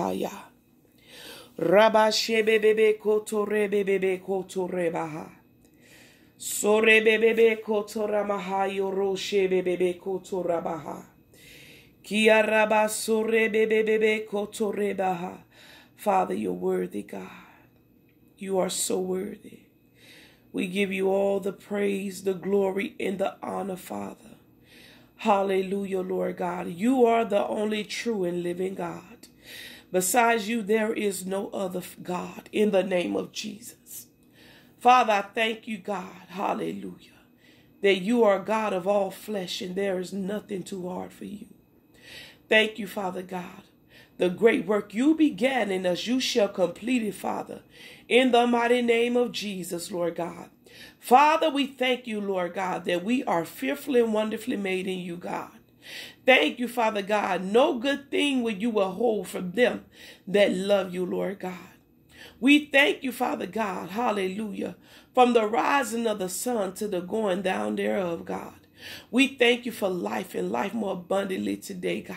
Haya. Rabba shebebebe koto rebebebe koto rebaha. Sorebebebe koto ramaha yoro shebebebe koto rabaha. Kia koto rebaha. Father, you're worthy, God. You are so worthy. We give you all the praise, the glory, and the honor, Father. Hallelujah, Lord God. You are the only true and living God. Besides you, there is no other God in the name of Jesus. Father, I thank you, God. Hallelujah. That you are God of all flesh and there is nothing too hard for you. Thank you, Father God. The great work you began in us, you shall complete it, Father. In the mighty name of Jesus, Lord God. Father, we thank you, Lord God, that we are fearfully and wonderfully made in you, God. Thank you, Father God. No good thing will you withhold from them that love you, Lord God. We thank you, Father God, hallelujah, from the rising of the sun to the going down thereof, God. We thank you for life and life more abundantly today, God.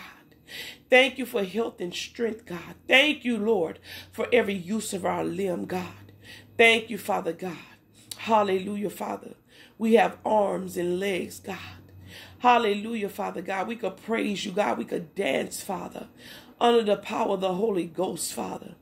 Thank you for health and strength, God. Thank you, Lord, for every use of our limb, God. Thank you, Father God. Hallelujah, Father. We have arms and legs, God. Hallelujah, Father God. We could praise you, God. We could dance, Father, under the power of the Holy Ghost, Father.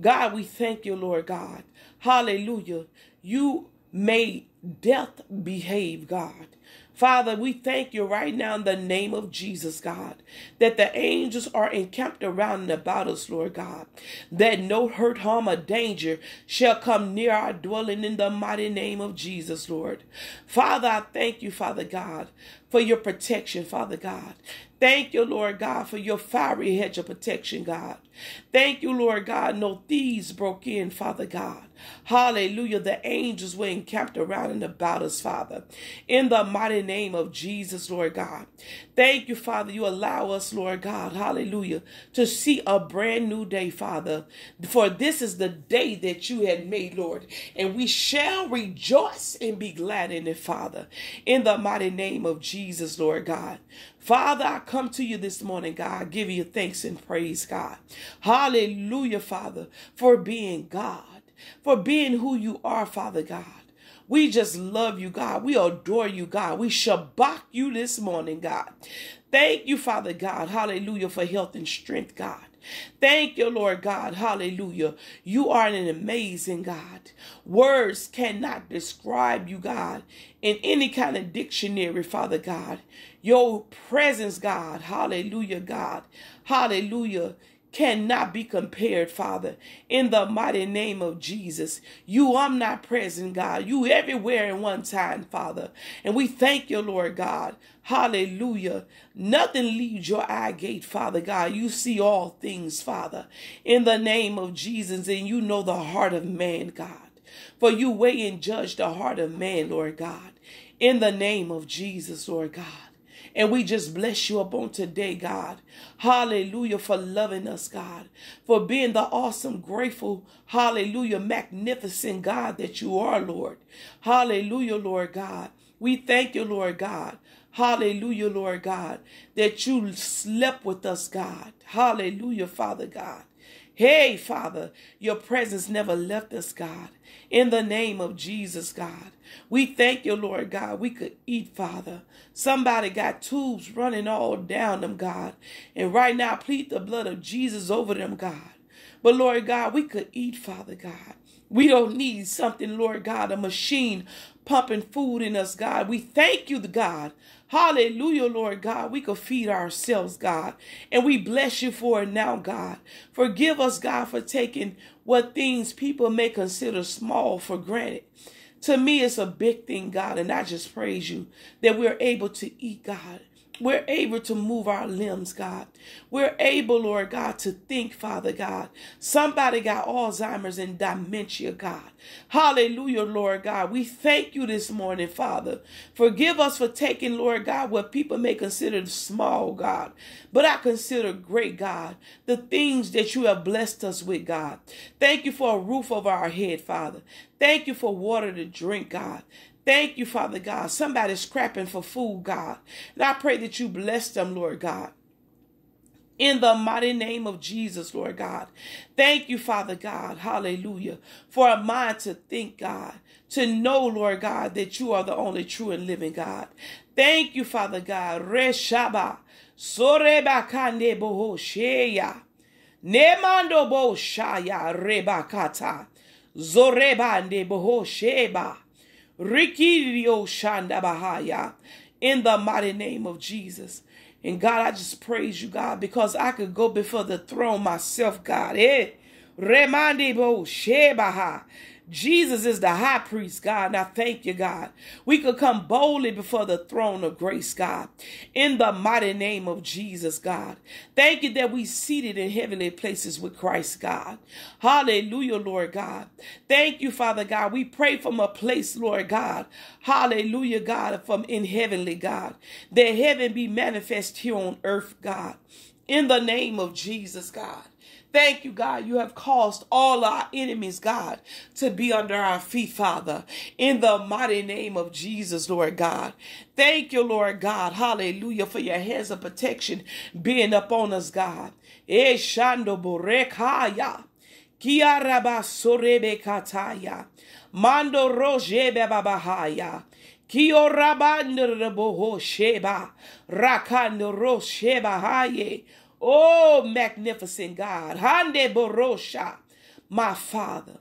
God, we thank you, Lord God. Hallelujah. You made death behave, God. Father, we thank you right now in the name of Jesus, God, that the angels are encamped around and about us, Lord God, that no hurt, harm, or danger shall come near our dwelling in the mighty name of Jesus, Lord. Father, I thank you, Father God for your protection, Father God. Thank you, Lord God, for your fiery hedge of protection, God. Thank you, Lord God. No thieves broke in, Father God. Hallelujah. The angels were encamped around and about us, Father. In the mighty name of Jesus, Lord God. Thank you, Father. You allow us, Lord God, hallelujah, to see a brand new day, Father. For this is the day that you had made, Lord. And we shall rejoice and be glad in it, Father. In the mighty name of Jesus. Jesus, Lord God. Father, I come to you this morning, God. I give you thanks and praise, God. Hallelujah, Father, for being God, for being who you are, Father God. We just love you, God. We adore you, God. We shabak you this morning, God. Thank you, Father God. Hallelujah, for health and strength, God. Thank you, Lord God. Hallelujah. You are an amazing God. Words cannot describe you, God, in any kind of dictionary, Father God. Your presence, God. Hallelujah, God. Hallelujah cannot be compared, Father. In the mighty name of Jesus, you not present, God. You everywhere in one time, Father. And we thank you, Lord God. Hallelujah. Nothing leaves your eye gate, Father God. You see all things, Father. In the name of Jesus, and you know the heart of man, God. For you weigh and judge the heart of man, Lord God. In the name of Jesus, Lord God. And we just bless you upon today, God. Hallelujah for loving us, God. For being the awesome, grateful, hallelujah, magnificent God that you are, Lord. Hallelujah, Lord God. We thank you, Lord God. Hallelujah, Lord God, that you slept with us, God. Hallelujah, Father God. Hey, Father, your presence never left us, God. In the name of Jesus, God. We thank you, Lord God. We could eat, Father. Somebody got tubes running all down them, God. And right now, plead the blood of Jesus over them, God. But Lord God, we could eat, Father God. We don't need something, Lord God, a machine pumping food in us, God. We thank you, God, Hallelujah, Lord God. We could feed ourselves, God. And we bless you for it now, God. Forgive us, God, for taking what things people may consider small for granted. To me, it's a big thing, God. And I just praise you that we're able to eat, God. We're able to move our limbs, God. We're able, Lord God, to think, Father God. Somebody got Alzheimer's and dementia, God. Hallelujah, Lord God. We thank you this morning, Father. Forgive us for taking, Lord God, what people may consider small, God. But I consider great, God, the things that you have blessed us with, God. Thank you for a roof over our head, Father. Thank you for water to drink, God. Thank you, Father God. Somebody's scrapping for food, God. And I pray that you bless them, Lord God. In the mighty name of Jesus, Lord God. Thank you, Father God. Hallelujah. For a mind to think, God. To know, Lord God, that you are the only true and living God. Thank you, Father God. Reshaba. Soreba kande sheya. Nemando bo shaya rebakata. Zoreba ande boho sheba in the mighty name of Jesus. And God, I just praise you, God, because I could go before the throne myself, God. Eh? Remandi Shebaha. Jesus is the high priest, God, and I thank you, God. We could come boldly before the throne of grace, God, in the mighty name of Jesus, God. Thank you that we seated in heavenly places with Christ, God. Hallelujah, Lord God. Thank you, Father God. We pray from a place, Lord God. Hallelujah, God, from in heavenly, God. That heaven be manifest here on earth, God. In the name of Jesus, God. Thank you, God. You have caused all our enemies, God, to be under our feet, Father, in the mighty name of Jesus, Lord God. Thank you, Lord God. Hallelujah, for your hands of protection being upon us, God. Eshando eh, borekaya. Kiaraba sorebe kataya. Mando rojebe babahaya. Kiorabandra boho sheba. Rakandro sheba haye. Oh, magnificent God. Hande Borosha, my Father.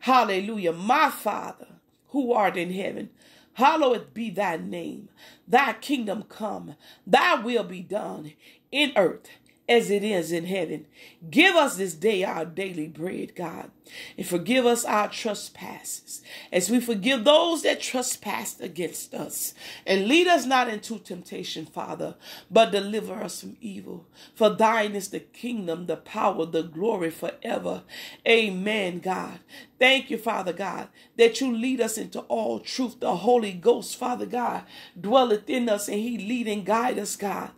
Hallelujah. My Father, who art in heaven, hallowed be thy name. Thy kingdom come, thy will be done in earth as it is in heaven. Give us this day our daily bread, God. And forgive us our trespasses as we forgive those that trespass against us. And lead us not into temptation, Father, but deliver us from evil. For thine is the kingdom, the power, the glory forever. Amen, God. Thank you, Father God, that you lead us into all truth. The Holy Ghost, Father God, dwelleth in us and he lead and guide us, God.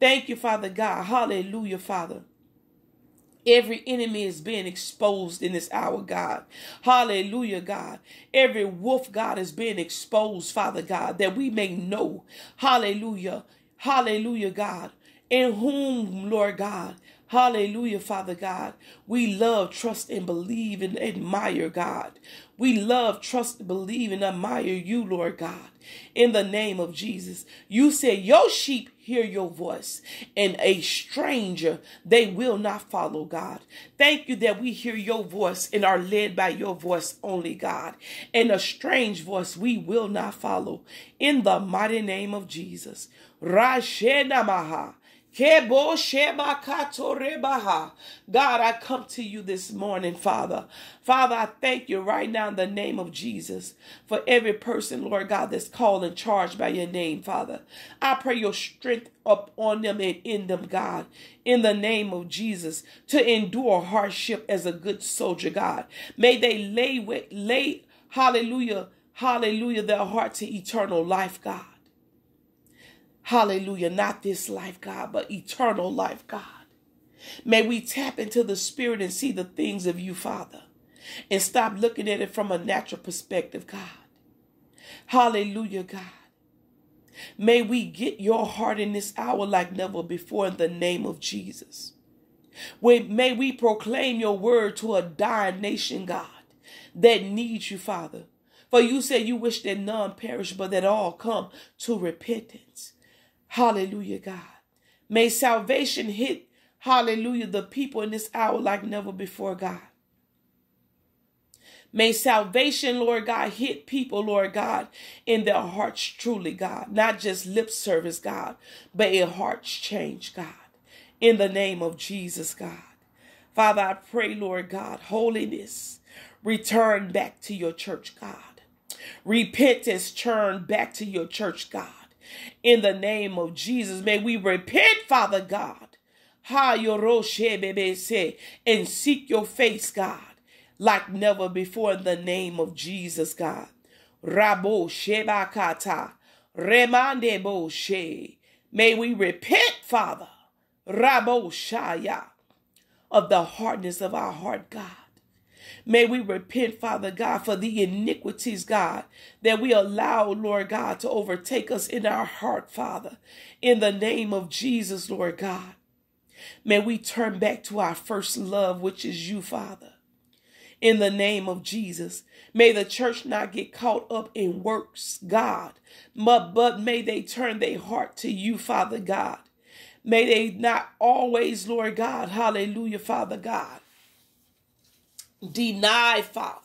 Thank you, Father God. Hallelujah, Father. Every enemy is being exposed in this hour, God. Hallelujah, God. Every wolf, God, is being exposed, Father God, that we may know. Hallelujah. Hallelujah, God. In whom, Lord God, Hallelujah, Father God. We love, trust, and believe and admire God. We love, trust, believe, and admire you, Lord God, in the name of Jesus. You said, Your sheep hear your voice, and a stranger they will not follow, God. Thank you that we hear your voice and are led by your voice only, God. And a strange voice we will not follow. In the mighty name of Jesus. Rashenamaha. God, I come to you this morning, Father. Father, I thank you right now in the name of Jesus for every person, Lord God, that's called and charged by your name, Father. I pray your strength up on them and in them, God, in the name of Jesus, to endure hardship as a good soldier, God. May they lay, lay hallelujah, hallelujah, their heart to eternal life, God. Hallelujah. Not this life, God, but eternal life, God. May we tap into the Spirit and see the things of you, Father, and stop looking at it from a natural perspective, God. Hallelujah, God. May we get your heart in this hour like never before in the name of Jesus. May we proclaim your word to a dying nation, God, that needs you, Father. For you said you wish that none perish, but that all come to repentance. Hallelujah, God. May salvation hit, hallelujah, the people in this hour like never before, God. May salvation, Lord God, hit people, Lord God, in their hearts truly, God. Not just lip service, God, but a hearts change, God. In the name of Jesus, God. Father, I pray, Lord God, holiness return back to your church, God. Repentance turn back to your church, God in the name of Jesus. May we repent, Father God. And seek your face, God, like never before in the name of Jesus, God. Rabo Shebakata. Remande Boshe. May we repent, Father. Rabo Shaya. Of the hardness of our heart, God. May we repent, Father God, for the iniquities, God, that we allow, Lord God, to overtake us in our heart, Father, in the name of Jesus, Lord God. May we turn back to our first love, which is you, Father. In the name of Jesus, may the church not get caught up in works, God, but may they turn their heart to you, Father God. May they not always, Lord God, hallelujah, Father God, deny, Father.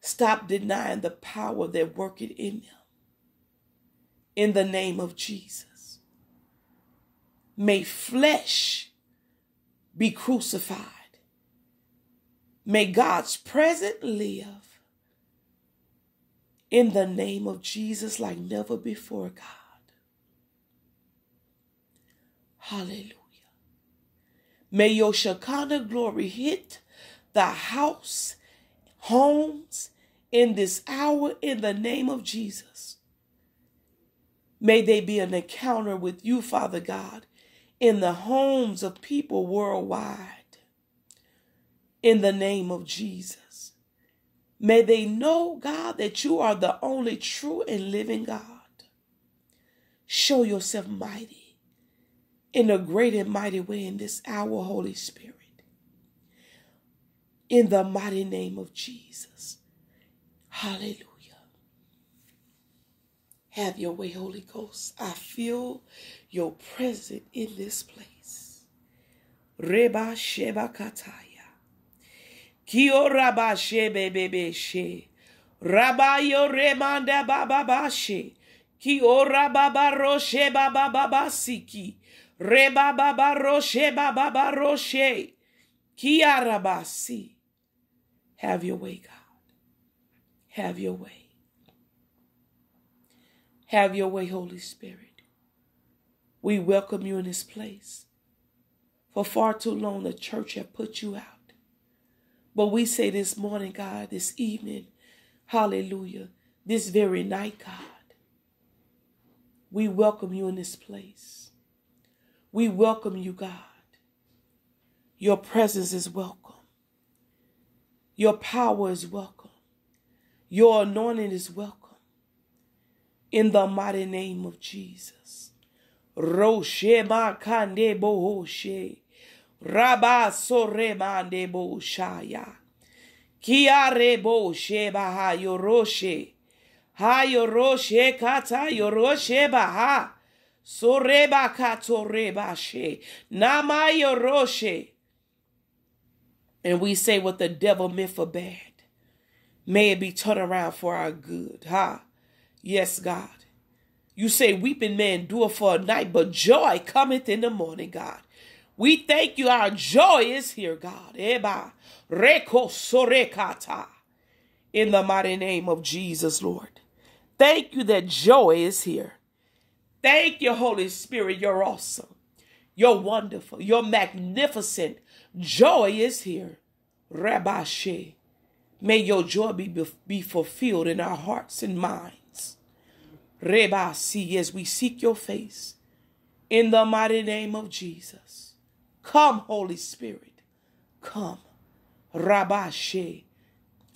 Stop denying the power that worketh in them. In the name of Jesus. May flesh be crucified. May God's presence live in the name of Jesus like never before, God. Hallelujah. May your Shekinah glory hit the house, homes in this hour in the name of Jesus. May they be an encounter with you, Father God, in the homes of people worldwide. In the name of Jesus. May they know, God, that you are the only true and living God. Show yourself mighty in a great and mighty way in this hour, Holy Spirit. In the mighty name of Jesus. Hallelujah. Have your way, Holy Ghost. I feel your presence in this place. Reba Sheba Kataya. Kio Rabba Shebe Bebe She. Rabba Yo Remanda Baba Bashe. Kio Rabba Baroshe Baba Baba Siki. Reba baba roshe baba baroshe. Kiarabasi. Have your way, God. Have your way. Have your way, Holy Spirit. We welcome you in this place. For far too long, the church have put you out. But we say this morning, God, this evening, hallelujah, this very night, God, we welcome you in this place. We welcome you, God. Your presence is welcome. Your power is welcome. Your anointing is welcome. In the mighty name of Jesus. Roshe makande bohoshe. Rabba soremande boshaya. Kiare boshe baha yoroshe. Ha yoroshe kata yoroshe baha. Soreba she, Namayo roshe. And we say what the devil meant for bad. May it be turned around for our good. Ha. Huh? Yes, God. You say weeping may endure for a night, but joy cometh in the morning, God. We thank you. Our joy is here, God. Eba. Reko sorekata. In the mighty name of Jesus, Lord. Thank you that joy is here. Thank you, Holy Spirit. You're awesome. You're wonderful. You're magnificent. Joy is here. Rabbi Shea. May your joy be, be fulfilled in our hearts and minds. Rabbi see as we seek your face. In the mighty name of Jesus. Come, Holy Spirit. Come. Rabbi Shea.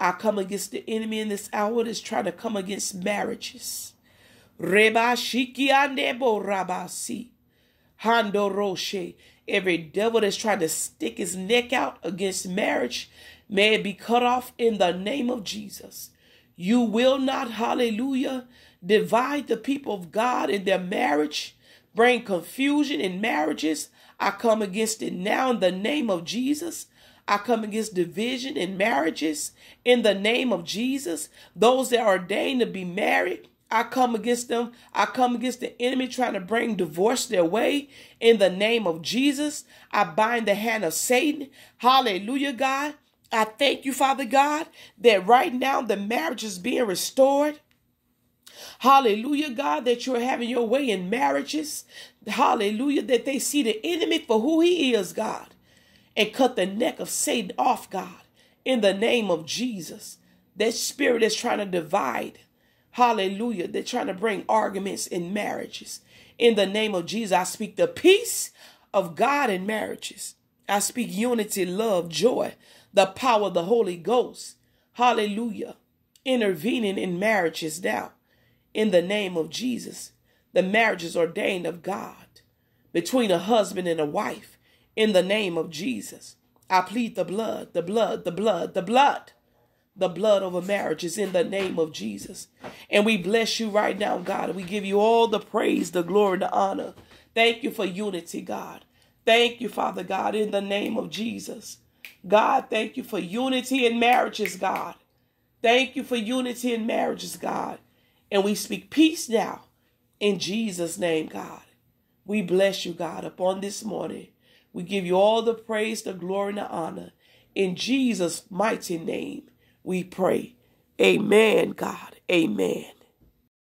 I come against the enemy in this hour that's trying to come against marriages. Reba shikiande bo rabasi. Roche. Every devil that's trying to stick his neck out against marriage, may it be cut off in the name of Jesus. You will not, hallelujah, divide the people of God in their marriage, bring confusion in marriages. I come against it now in the name of Jesus. I come against division in marriages in the name of Jesus. Those that are ordained to be married, I come against them. I come against the enemy trying to bring divorce their way in the name of Jesus. I bind the hand of Satan. Hallelujah, God. I thank you, Father God, that right now the marriage is being restored. Hallelujah, God, that you're having your way in marriages. Hallelujah, that they see the enemy for who he is, God, and cut the neck of Satan off, God, in the name of Jesus. That spirit is trying to divide Hallelujah. They're trying to bring arguments in marriages. In the name of Jesus, I speak the peace of God in marriages. I speak unity, love, joy, the power of the Holy Ghost. Hallelujah. Intervening in marriages now. In the name of Jesus. The marriage is ordained of God between a husband and a wife. In the name of Jesus. I plead the blood, the blood, the blood, the blood the blood over marriages in the name of Jesus. And we bless you right now, God. We give you all the praise, the glory, and the honor. Thank you for unity, God. Thank you, Father God, in the name of Jesus. God, thank you for unity in marriages, God. Thank you for unity in marriages, God. And we speak peace now in Jesus' name, God. We bless you, God, upon this morning. We give you all the praise, the glory, and the honor in Jesus' mighty name we pray. Amen, God. Amen.